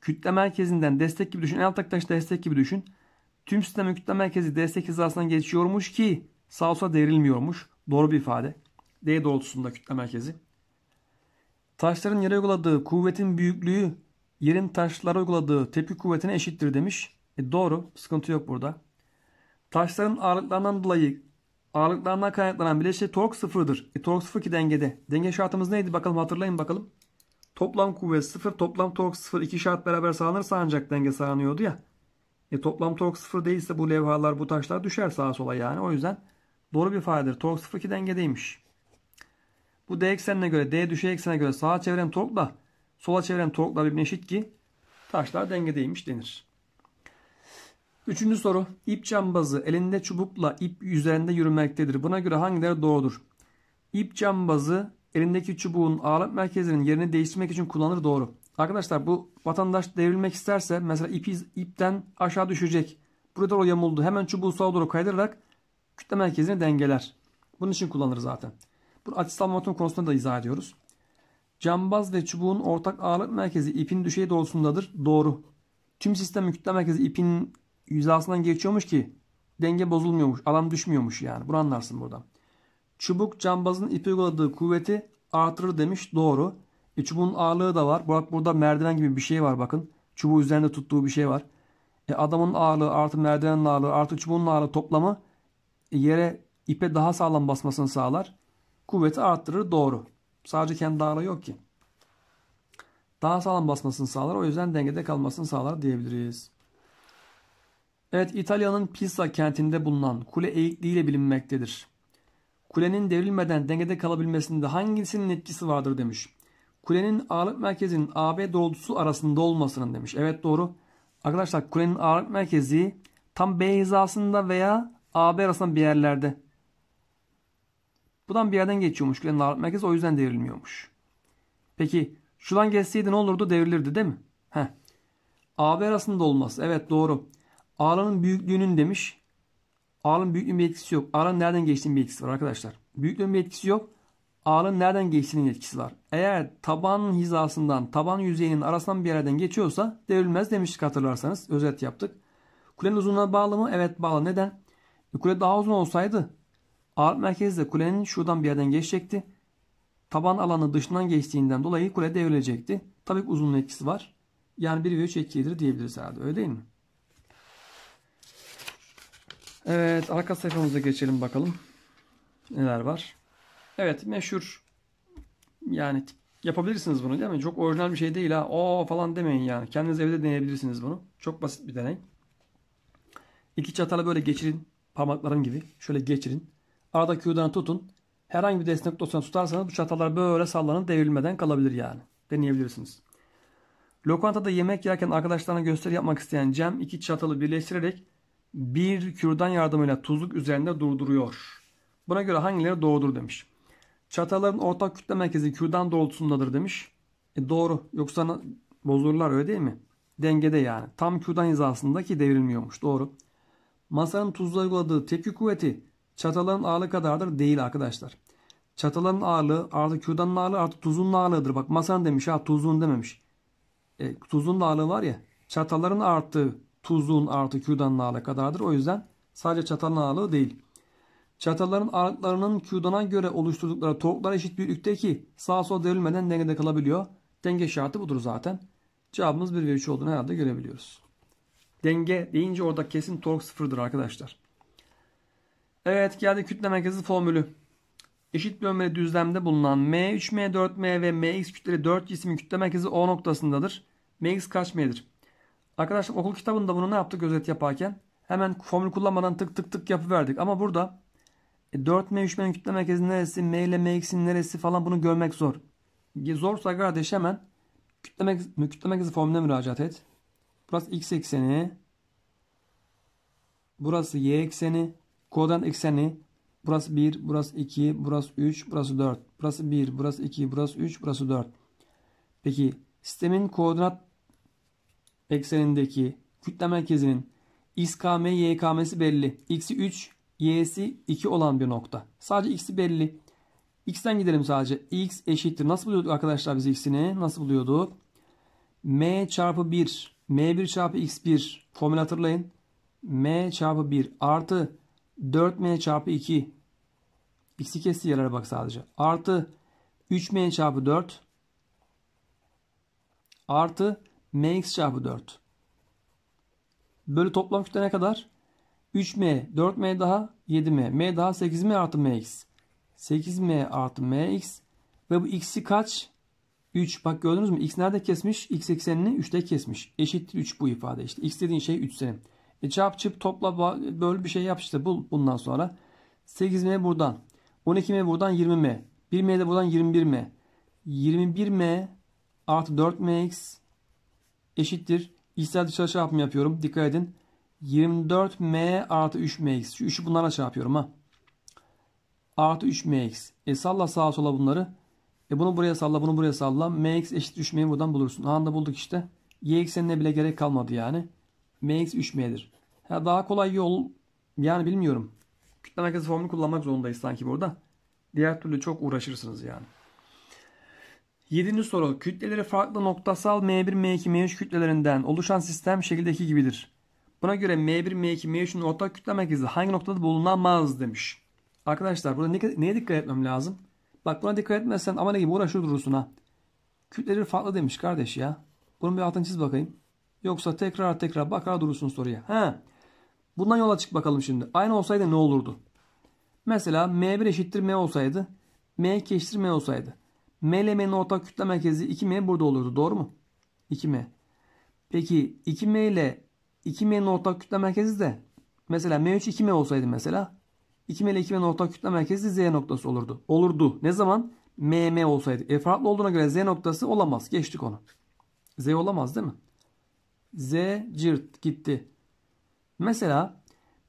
kütle merkezinden destek gibi düşün. En alttaki taş destek gibi düşün. Tüm sistemin kütle merkezi destek hizasından geçiyormuş ki sağ sola devrilmiyormuş. Doğru bir ifade. D doğrultusunda kütle merkezi. Taşların yere uyguladığı kuvvetin büyüklüğü yerin taşlara uyguladığı tepki kuvvetine eşittir demiş. E doğru. Sıkıntı yok burada. Taşların ağırlıklarından dolayı ağırlıklarından kaynaklanan bileşe tork sıfırdır. E tork sıfır ki dengede. Denge şartımız neydi bakalım hatırlayın bakalım. Toplam kuvvet sıfır, toplam tork sıfır. iki şart beraber sağlanırsa ancak denge sağlanıyordu ya. E toplam tork sıfır değilse bu levhalar, bu taşlar düşer sağa sola yani. O yüzden doğru bir ifadedir. Tork sıfır ki dengedeymiş. Bu D eksenine göre D düşey eksene göre sağa çeviren torkla sola çeviren torklar birbirine eşit ki taşlar dengedeymiş denir. Üçüncü soru. İp cambazı elinde çubukla ip üzerinde yürümektedir. Buna göre hangileri doğrudur? İp cambazı elindeki çubuğun ağırlık merkezinin yerini değiştirmek için kullanır doğru. Arkadaşlar bu vatandaş devrilmek isterse mesela ipi, ipten aşağı düşecek. Burada o yamuldu. Hemen çubuğu sağa doğru kaydırarak kütle merkezini dengeler. Bunun için kullanır zaten. Açısal momentum konusunda da izah ediyoruz. Cambaz ve çubuğun ortak ağırlık merkezi ipin düşey doğrusundadır. Doğru. Tüm sistemin kütle merkezi ipin yüzeyinden geçiyormuş ki denge bozulmuyormuş. Alan düşmüyormuş yani. Bunu anlarsın burada. Çubuk cambazın ipi uyguladığı kuvveti artırır demiş. Doğru. E, çubuğun ağırlığı da var. Burak burada merdiven gibi bir şey var bakın. Çubuğu üzerinde tuttuğu bir şey var. E, adamın ağırlığı artı merdivenin ağırlığı artı çubuğun ağırlığı toplamı e, yere ipe daha sağlam basmasını sağlar kuvveti arttırır doğru. Sadece kendi ağırlığı yok ki. Daha sağlam basmasını sağlar. O yüzden dengede kalmasını sağlar diyebiliriz. Evet İtalya'nın Pisa kentinde bulunan kule eğikliğiyle bilinmektedir. Kulenin devrilmeden dengede kalabilmesinde hangisinin etkisi vardır demiş. Kulenin ağırlık merkezinin AB doğrultusu arasında olmasının demiş. Evet doğru. Arkadaşlar kulenin ağırlık merkezi tam B hizasında veya AB arasında bir yerlerde. Buradan bir yerden geçiyormuş Glenn Ağırlık Merkezi o yüzden devrilmiyormuş. Peki şuradan geçseydi ne olurdu devrilirdi değil mi? Heh. AB arasında olmaz. Evet doğru. Ağlanın büyüklüğünün demiş. ağlanın büyüklüğünün bir etkisi yok. Ağrının nereden geçtiğinin bir etkisi var arkadaşlar. Büyüklüğün bir etkisi yok. Ağrının nereden geçtiğinin etkisi var. Eğer tabanın hizasından taban yüzeyinin arasından bir yerden geçiyorsa devrilmez demiştik hatırlarsanız. Özet yaptık. Kulenin uzunluğuna bağlı mı? Evet bağlı. Neden? E, kule daha uzun olsaydı Ağır merkezde kulenin şuradan bir yerden geçecekti. Taban alanı dışından geçtiğinden dolayı kule devrilecekti. Tabii ki uzunluğun etkisi var. Yani 1 ve 3 etkidir diyebiliriz herhalde. Öyle değil mi? Evet arka sayfamıza geçelim bakalım. Neler var? Evet meşhur yani yapabilirsiniz bunu değil mi? Çok orijinal bir şey değil ha. O falan demeyin yani. Kendiniz evde deneyebilirsiniz bunu. Çok basit bir deney. İki çatalı böyle geçirin. Parmaklarım gibi. Şöyle geçirin. Arada Q'dan tutun. Herhangi bir destek dosyasını tutarsanız bu çatallar böyle sallanıp devrilmeden kalabilir yani. Deneyebilirsiniz. Lokantada yemek yerken arkadaşlarına gösteri yapmak isteyen Cem iki çatalı birleştirerek bir kürdan yardımıyla tuzluk üzerinde durduruyor. Buna göre hangileri doğrudur demiş. Çatalların ortak kütle merkezi kürdan doğrultusundadır demiş. E doğru. Yoksa bozulurlar öyle değil mi? Dengede yani. Tam kürdan hizasındaki devrilmiyormuş. Doğru. Masanın tuzla uyguladığı tepki kuvveti Çatalın ağırlığı kadardır değil arkadaşlar. Çatalın ağırlığı artı kürdanın ağırlığı artı tuzun ağırlığıdır. Bak masan demiş ha tuzun dememiş. E, tuzun ağırlığı var ya çataların artı tuzun artı kürdanın ağırlığı kadardır. O yüzden sadece çatalın ağırlığı değil. Çatalların ağırlıklarının kürdana göre oluşturdukları torklar eşit büyüklükteki sağa sola devrilmeden dengede kalabiliyor. Denge şartı budur zaten. Cevabımız 1 ve 3 olduğunu herhalde görebiliyoruz. Denge deyince orada kesin tork sıfırdır arkadaşlar. Evet geldi kütle merkezi formülü. Eşit bölmeli düzlemde bulunan M3, M4, M ve MX kütleri 4 cismin kütle merkezi O noktasındadır. MX kaç M'dir? Arkadaşlar okul kitabında bunu ne yaptık özet yaparken? Hemen formül kullanmadan tık tık tık yapıverdik. Ama burada 4 e, M3 M'nin kütle merkezi neresi? M ile MX'in neresi falan bunu görmek zor. Zorsa kardeş hemen kütle merkezi, kütle merkezi formülüne müracaat et. Burası X ekseni. Burası Y ekseni. Kodan ekseni burası 1, burası 2, burası 3, burası 4. Burası 1, burası 2, burası 3, burası 4. Peki sistemin koordinat eksenindeki kütle merkezinin XKM, YKM'si belli. X'i 3, Y'si 2 olan bir nokta. Sadece X'i belli. X'ten gidelim sadece. X eşittir. Nasıl buluyorduk arkadaşlar biz X'ini? Nasıl buluyorduk? M çarpı 1. M1 çarpı X1. Formülü hatırlayın. M çarpı 1 artı 4m çarpı 2 x'i kesti yarara bak sadece. Artı 3m çarpı 4 artı mx çarpı 4 bölü toplam kütle ne kadar? 3m, 4m daha 7m, m daha 8m artı mx. 8m artı mx ve bu x'i kaç? 3. Bak gördünüz mü? X nerede kesmiş? X eksenini 3'te kesmiş. Eşittir 3 bu ifade işte. X dediğin şey 3 senin. E çarp çıp topla böl bir şey yap işte bul bundan sonra. 8M buradan. 12M buradan 20M. 1M de buradan 21M. 21M artı 4MX eşittir. İçsel dışarı çarpım yapıyorum. Dikkat edin. 24M artı 3MX. Şu üçü bunlara çarpıyorum ha. Artı 3MX. E salla sağa sola bunları. E bunu buraya salla bunu buraya salla. MX eşittir 3M'yi buradan bulursun. Anında bulduk işte. Y eksenine bile gerek kalmadı yani mx 3m'dir. Ha, daha kolay yol yani bilmiyorum. Kütle merkezi formunu kullanmak zorundayız sanki burada. Diğer türlü çok uğraşırsınız yani. Yedinci soru. Kütleleri farklı noktasal M1, M2, M3 kütlelerinden oluşan sistem şekildeki gibidir. Buna göre M1, M2, M3'ün ortak kütle merkezi hangi noktada bulunamaz demiş. Arkadaşlar burada neye dikkat etmem lazım? Bak buna dikkat etmezsen ama ne gibi uğraşır durursun ha. Kütleleri farklı demiş kardeş ya. Bunun bir altını çiz bakayım. Yoksa tekrar tekrar bakar durursun soruya. Ha. Bundan yola çık bakalım şimdi. Aynı olsaydı ne olurdu? Mesela M1 eşittir M olsaydı. M iki eşittir M olsaydı. M ile M'nin ortak kütle merkezi 2M burada olurdu. Doğru mu? 2M. Peki 2M ile 2M'nin ortak kütle merkezi de mesela M3 2M olsaydı mesela 2M ile 2M'nin ortak kütle merkezi Z noktası olurdu. Olurdu. Ne zaman? MM olsaydı. E farklı olduğuna göre Z noktası olamaz. Geçtik onu. Z olamaz değil mi? Z cırt gitti. Mesela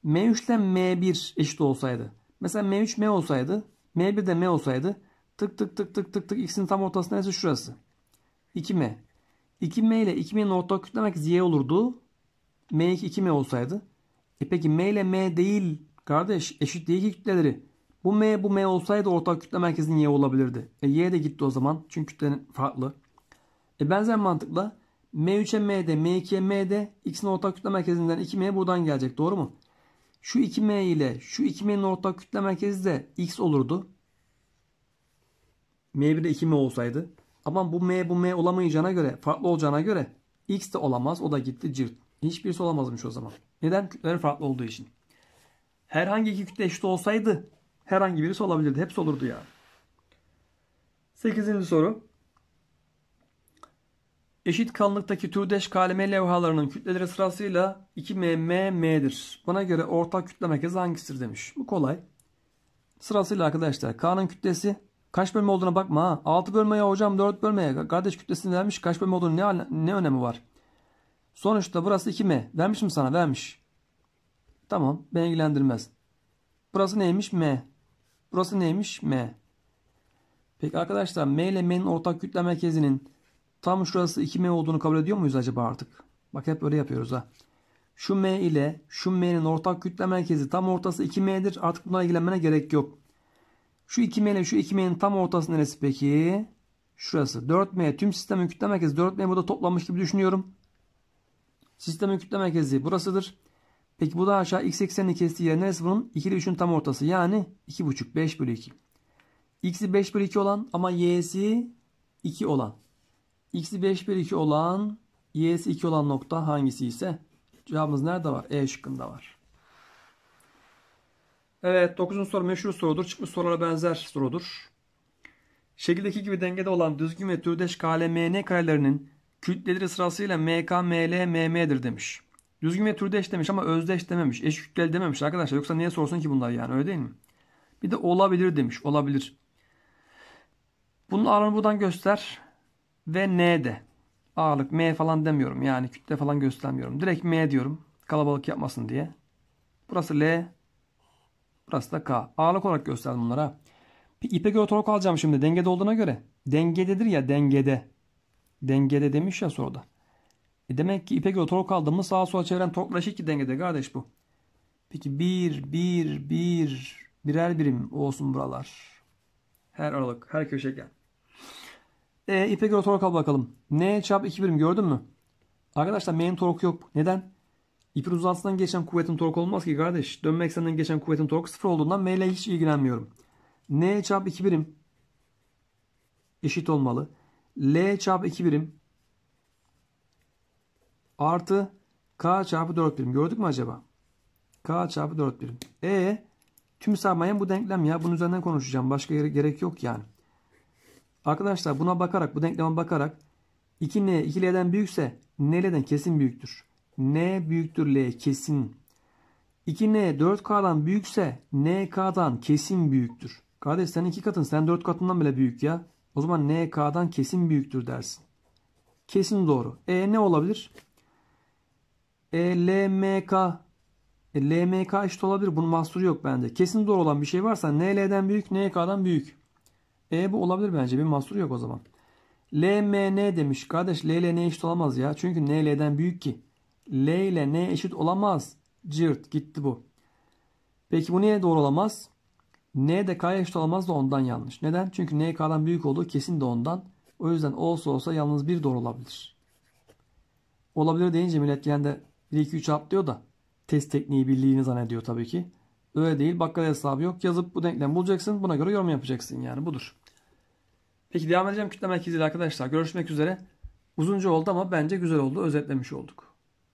M3 ile M1 eşit olsaydı. Mesela M3 M olsaydı. M1 de M olsaydı. Tık tık tık tık tık tık ikisinin tam ortası neresi şurası. 2M. 2M ile 2M'nin ortak kütlemek Z olurdu. M2 2M olsaydı. E peki M ile M değil kardeş eşit değil ki kütleleri. Bu M bu M olsaydı ortak kütle merkezinin Y olabilirdi. E Y de gitti o zaman çünkü kütlenin farklı. E benzer mantıkla M3'e M'de, M2'ye M'de x'in ortak kütle merkezinden 2M buradan gelecek. Doğru mu? Şu 2M ile şu 2M'nin ortak kütle merkezi de x olurdu. M1 de 2M olsaydı. Ama bu M bu M olamayacağına göre, farklı olacağına göre x de olamaz. O da gitti cirt. Hiçbirisi olamazmış o zaman. Neden? Kütleler farklı olduğu için. Herhangi iki kütle eşit olsaydı herhangi birisi olabilirdi. Hepsi olurdu ya. Yani. 8. soru. Eşit kalınlıktaki türdeş KLM levhalarının kütleleri sırasıyla 2MMM'dir. Bana göre ortak kütle merkezi hangisidir demiş. Bu kolay. Sırasıyla arkadaşlar K'nın kütlesi kaç bölme olduğuna bakma ha. 6 bölme hocam 4 bölmeye Kardeş kütlesini vermiş kaç bölme olduğunu ne, ne önemi var? Sonuçta burası 2M. Vermiş mi sana? Vermiş. Tamam. Beni ilgilendirmez. Burası neymiş? M. Burası neymiş? M. Peki arkadaşlar M ile M'nin ortak kütle merkezinin Tam şurası 2M olduğunu kabul ediyor muyuz acaba artık? Bak hep böyle yapıyoruz ha. Şu M ile şu M'nin ortak kütle merkezi tam ortası 2M'dir. Artık buna ilgilenmene gerek yok. Şu 2M ile şu 2M'nin tam ortası neresi peki? Şurası 4M. Tüm sistemin kütle merkezi 4M burada toplanmış gibi düşünüyorum. Sistemin kütle merkezi burasıdır. Peki bu da aşağı x eksenini kestiği yer neresi bunun? 2 ile 3'ün tam ortası. Yani 2,5 5 bölü 2. X'i 5 bölü 2 olan ama y'si 2 olan x'i 5 bir 2 olan y'si 2 olan nokta hangisi ise cevabımız nerede var? E şıkkında var. Evet 9. soru meşhur sorudur. Çıkmış sorulara benzer sorudur. Şekildeki gibi dengede olan düzgün ve türdeş kale MN karelerinin kütleleri sırasıyla MK, ML, MM'dir demiş. Düzgün ve türdeş demiş ama özdeş dememiş. Eş kütleli dememiş arkadaşlar. Yoksa niye sorsun ki bunlar yani öyle değil mi? Bir de olabilir demiş. Olabilir. Bunun aranı buradan göster ve N'de. Ağırlık M falan demiyorum. Yani kütle falan göstermiyorum. Direkt M diyorum. Kalabalık yapmasın diye. Burası L. Burası da K. Ağırlık olarak gösterdim bunlara. Peki ipe göre tork alacağım şimdi. Dengede olduğuna göre. Dengededir ya dengede. Dengede demiş ya soruda. E demek ki ipe göre tork aldığımız sağa sola çeviren torkla ki dengede kardeş bu. Peki 1, 1, 1, birer birim olsun buralar. Her aralık, her köşegen. E, ipe göre tork al bakalım. N çarpı 2 birim gördün mü? Arkadaşlar main torku yok. Neden? İpin uzantısından geçen kuvvetin torku olmaz ki kardeş. Dönme ekseninden geçen kuvvetin torku sıfır olduğundan M ile hiç ilgilenmiyorum. N çarpı 2 birim eşit olmalı. L çarpı 2 birim artı K çarpı 4 birim. Gördük mü acaba? K çarpı 4 birim. E tüm sermayem bu denklem ya. Bunun üzerinden konuşacağım. Başka gerek yok yani. Arkadaşlar buna bakarak bu denkleme bakarak 2n 2l'den büyükse n'den kesin büyüktür. n büyüktür l kesin. 2n 4k'dan büyükse n k'dan kesin büyüktür. Kardeş sen 2 katın sen 4 katından bile büyük ya. O zaman n k'dan kesin büyüktür dersin. Kesin doğru. E ne olabilir? E, LMK e, LMK eşit olabilir. Bunun mahsuru yok bende. Kesin doğru olan bir şey varsa n l'den büyük, n k'dan büyük. E bu olabilir bence. Bir mahsur yok o zaman. LMN demiş. Kardeş L ile N eşit olamaz ya. Çünkü N L'den büyük ki. L ile N eşit olamaz. Cırt gitti bu. Peki bu niye doğru olamaz? N de K'ya eşit olamaz da ondan yanlış. Neden? Çünkü N K'dan büyük olduğu kesin de ondan. O yüzden olsa olsa yalnız bir doğru olabilir. Olabilir deyince millet genelde 1 2 3 atlıyor da test tekniği bildiğini zannediyor tabii ki. Öyle değil. Bakkal hesabı yok. Yazıp bu denklem bulacaksın. Buna göre yorum yapacaksın yani. Budur. Peki devam edeceğim kütle merkeziyle arkadaşlar. Görüşmek üzere. Uzunca oldu ama bence güzel oldu. Özetlemiş olduk.